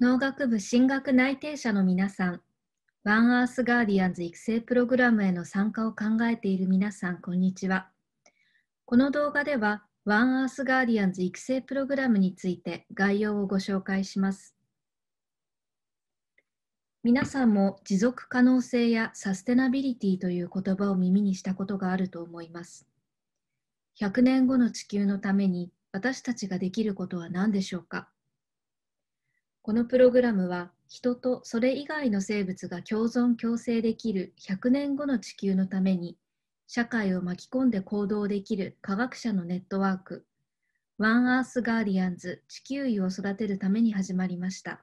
農学部進学内定者の皆さん、ワンアースガーディアンズ育成プログラムへの参加を考えている皆さん、こんにちは。この動画では、ワンアースガーディアンズ育成プログラムについて概要をご紹介します。皆さんも持続可能性やサステナビリティという言葉を耳にしたことがあると思います。100年後の地球のために私たちができることは何でしょうかこのプログラムは人とそれ以外の生物が共存共生できる100年後の地球のために社会を巻き込んで行動できる科学者のネットワークワンアースガーディアンズ地球儀を育てるために始まりました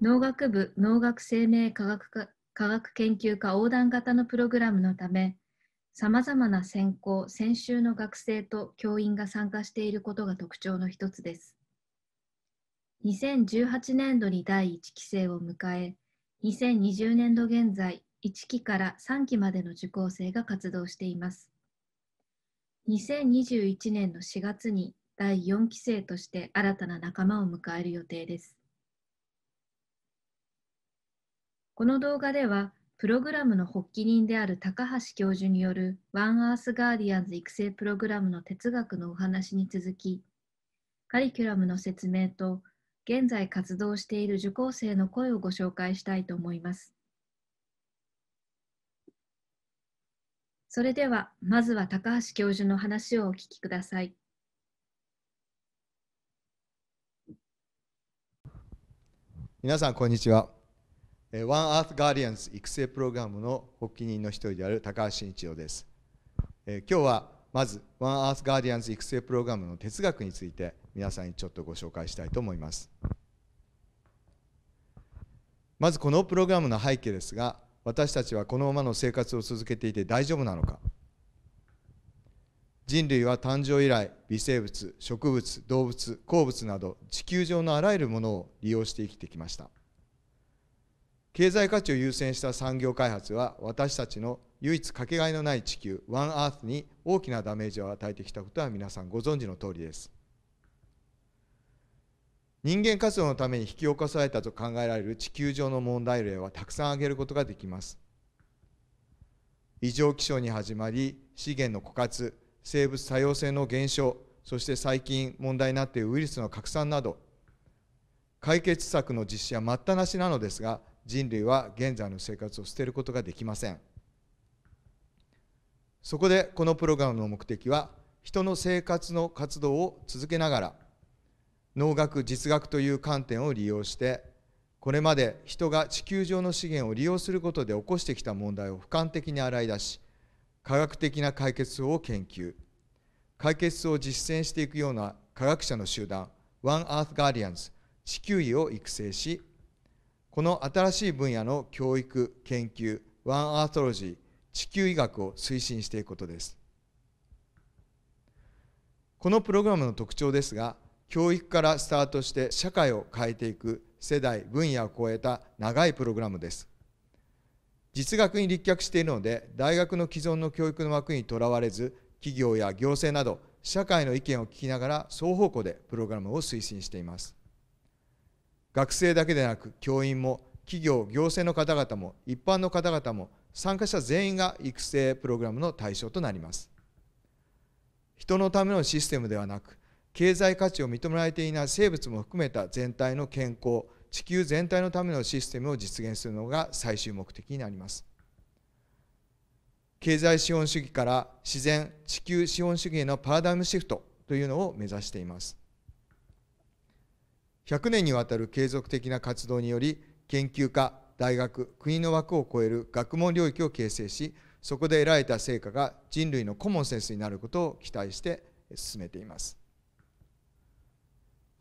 農学部農学生命科学科科学研究科横断型のプログラムのためさまざまな専攻専修の学生と教員が参加していることが特徴の一つです2018年度に第1期生を迎え、2020年度現在、1期から3期までの受講生が活動しています。2021年の4月に第4期生として新たな仲間を迎える予定です。この動画では、プログラムの発起人である高橋教授によるワンアースガーディアンズ育成プログラムの哲学のお話に続き、カリキュラムの説明と現在活動している受講生の声をご紹介したいと思います。それでは、まずは高橋教授の話をお聞きください。皆さん、こんにちは。ワンアースガーディアンズ育成プログラムの発起人の一人である高橋慎一郎です。今日はまずワンアースガーディアンズ育成プログラムの哲学について皆さんにちょっとご紹介したいと思いますまずこのプログラムの背景ですが私たちはこのままの生活を続けていて大丈夫なのか人類は誕生以来微生物植物動物鉱物など地球上のあらゆるものを利用して生きてきました経済価値を優先した産業開発は私たちの唯一かけがえのない地球ワンアースに大きなダメージを与えてきたことは皆さんご存知の通りです人間活動のために引き起こされたと考えられる地球上の問題例はたくさん挙げることができます異常気象に始まり資源の枯渇生物多様性の減少そして最近問題になっているウイルスの拡散など解決策の実施は待ったなしなのですが人類は現在の生活を捨てることができませんそこでこのプログラムの目的は人の生活の活動を続けながら農学実学という観点を利用してこれまで人が地球上の資源を利用することで起こしてきた問題を俯瞰的に洗い出し科学的な解決法を研究解決を実践していくような科学者の集団 One Earth Guardians 地球医を育成しこの新しい分野の教育研究 One Earthology 地球医学を推進していくことですこのプログラムの特徴ですが教育からスタートして社会を変えていく世代分野を超えた長いプログラムです実学に立脚しているので大学の既存の教育の枠にとらわれず企業や行政など社会の意見を聞きながら双方向でプログラムを推進しています学生だけでなく教員も企業行政の方々も一般の方々も参加者全員が育成プログラムの対象となります人のためのシステムではなく経済価値を認められていない生物も含めた全体の健康地球全体のためのシステムを実現するのが最終目的になります経済資本主義から自然地球資本主義へのパラダイムシフトというのを目指しています100年にわたる継続的な活動により研究家大学国の枠を超える学問領域を形成しそこで得られた成果が人類のコモンセンスになることを期待して進めています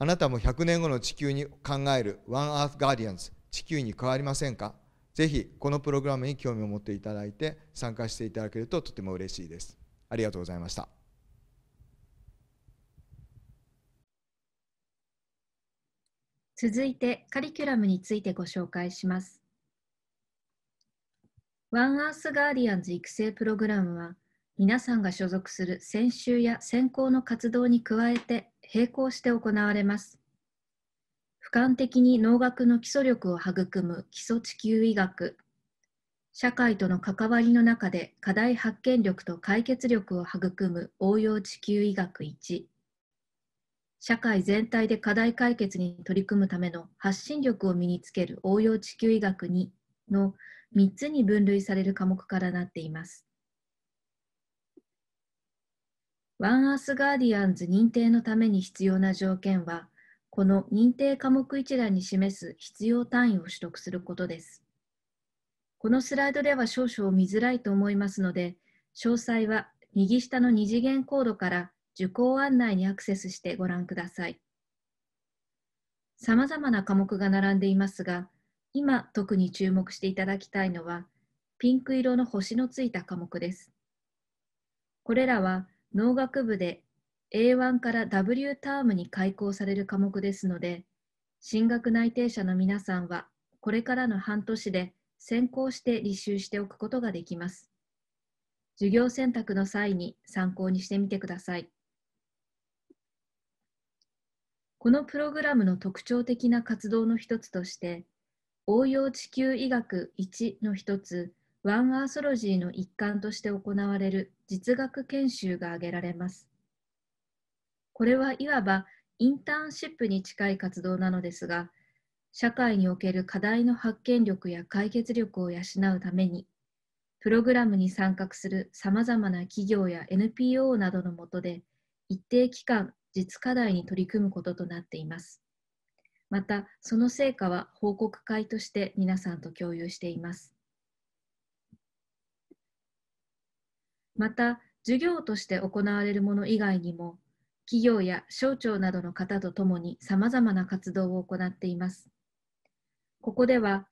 あなたも100年後の地球に考える One Earth Guardians 地球に変わりませんかぜひこのプログラムに興味を持っていただいて参加していただけるととても嬉しいです。ありがとうございました。続いてカリキュラムについてご紹介します。ワンアースガーディアンズ育成プログラムは皆さんが所属する専修や専攻の活動に加えて並行して行われます。俯瞰的に農学の基礎力を育む基礎地球医学、社会との関わりの中で課題発見力と解決力を育む応用地球医学1、社会全体で課題解決に取り組むための発信力を身につける応用地球医学2の3つに分類される科目からなっています。ワンアースガーディアンズ認定のために必要な条件は、この認定科目一覧に示す必要単位を取得することです。このスライドでは少々見づらいと思いますので、詳細は右下の二次元コードから受講案内にアクセスしてご覧ください。様々な科目が並んでいますが、今特に注目していただきたいのは、ピンク色の星のついた科目です。これらは農学部で A1 から W タームに開講される科目ですので、進学内定者の皆さんは、これからの半年で先行して履修しておくことができます。授業選択の際に参考にしてみてください。このプログラムの特徴的な活動の一つとして、応用地球医学1の一つ、ワンアーソロジーの一環として行われる実学研修が挙げられます。これはいわばインターンシップに近い活動なのですが、社会における課題の発見力や解決力を養うために、プログラムに参画するさまざまな企業や NPO などのもとで、一定期間、実課題に取り組むこととなっています。また、その成果は報告会として皆さんと共有しています。また授業として行われるもの以外にも企業や省庁などの方と共にさまざまな活動を行っていますここでは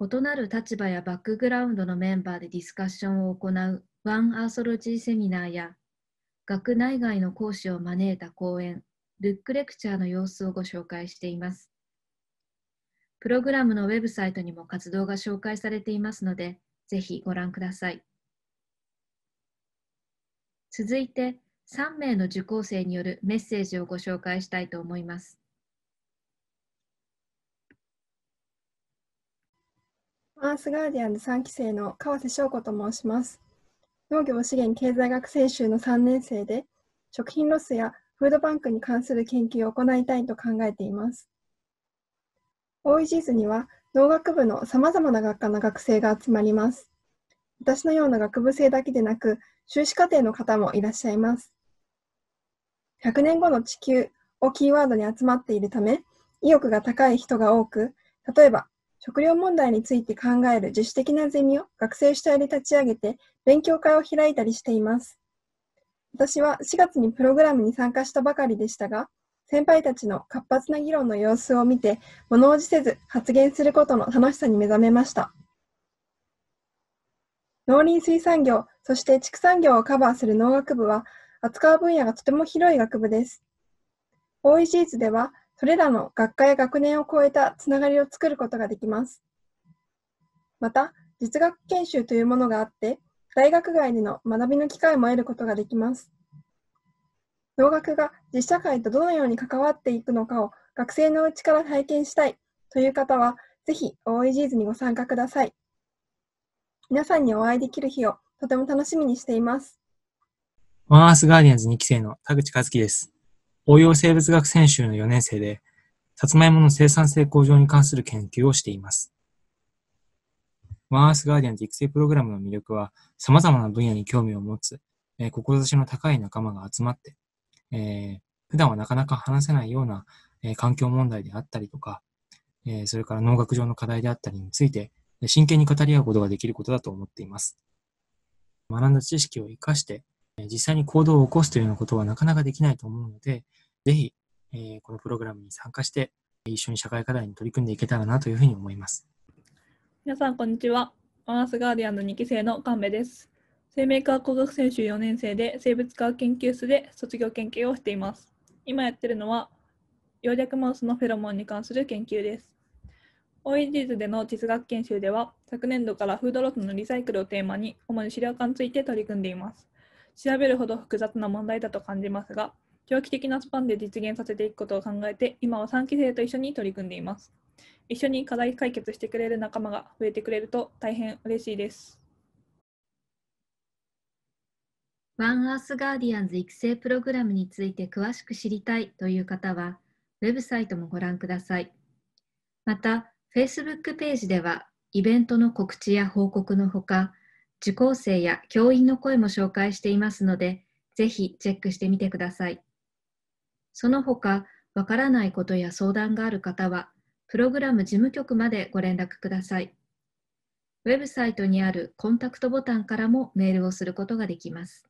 異なる立場やバックグラウンドのメンバーでディスカッションを行うワンアーソロジーセミナーや学内外の講師を招いた講演ルックレクチャーの様子をご紹介していますプログラムのウェブサイトにも活動が紹介されていますのでぜひご覧ください。続いて3名の受講生によるメッセージをご紹介したいと思います。アースガーディアンズ3期生の川瀬翔子と申します。農業資源経済学専修の3年生で、食品ロスやフードバンクに関する研究を行いたいと考えています。OEGs には農学部のさまざまな学科の学生が集まります。私のような学部生だけでなく、修士課程の方もいらっしゃいます。100年後の地球をキーワードに集まっているため、意欲が高い人が多く、例えば、食料問題について考える自主的なゼミを学生主体で立ち上げて、勉強会を開いたりしています。私は4月にプログラムに参加したばかりでしたが、先輩たちの活発な議論の様子を見て、物おじせず発言することの楽しさに目覚めました。農林水産業、そして畜産業をカバーする農学部は、扱う分野がとても広い学部です。o e g s では、それらの学科や学年を超えたつながりを作ることができます。また、実学研修というものがあって、大学外での学びの機会も得ることができます。農学が実社会とどのように関わっていくのかを学生のうちから体験したいという方は、ぜひ OEG s にご参加ください。皆さんにお会いできる日をとても楽しみにしています。ワンアースガーディアンズ2期生の田口和樹です。応用生物学専修の4年生で、さつまいもの生産性向上に関する研究をしています。ワンアースガーディアンズ育成プログラムの魅力は、様々な分野に興味を持つ、えー、志の高い仲間が集まって、えー、普段はなかなか話せないような、えー、環境問題であったりとか、えー、それから農学上の課題であったりについて、真剣に語り合うことができることだと思っています。学んだ知識を活かして、実際に行動を起こすというようなことはなかなかできないと思うので、ぜひ、えー、このプログラムに参加して、一緒に社会課題に取り組んでいけたらなというふうに思います。皆さん、こんにちは。アースガーディアンの2期生の神戸です。生命科学工学専修4年生で生物科学研究室で卒業研究をしています。今やってるのは、葉緑マウスのフェロモンに関する研究です。OEDs での実学研修では昨年度からフードロスのリサイクルをテーマに主に資料化について取り組んでいます調べるほど複雑な問題だと感じますが長期的なスパンで実現させていくことを考えて今は3期生と一緒に取り組んでいます一緒に課題解決してくれる仲間が増えてくれると大変嬉しいですワンアースガーディアンズ育成プログラムについて詳しく知りたいという方は、ウェブサイトもご覧ください。また、Facebook ページではイベントの告知や報告のほか、受講生や教員の声も紹介していますので、ぜひチェックしてみてください。その他、わからないことや相談がある方は、プログラム事務局までご連絡ください。ウェブサイトにあるコンタクトボタンからもメールをすることができます。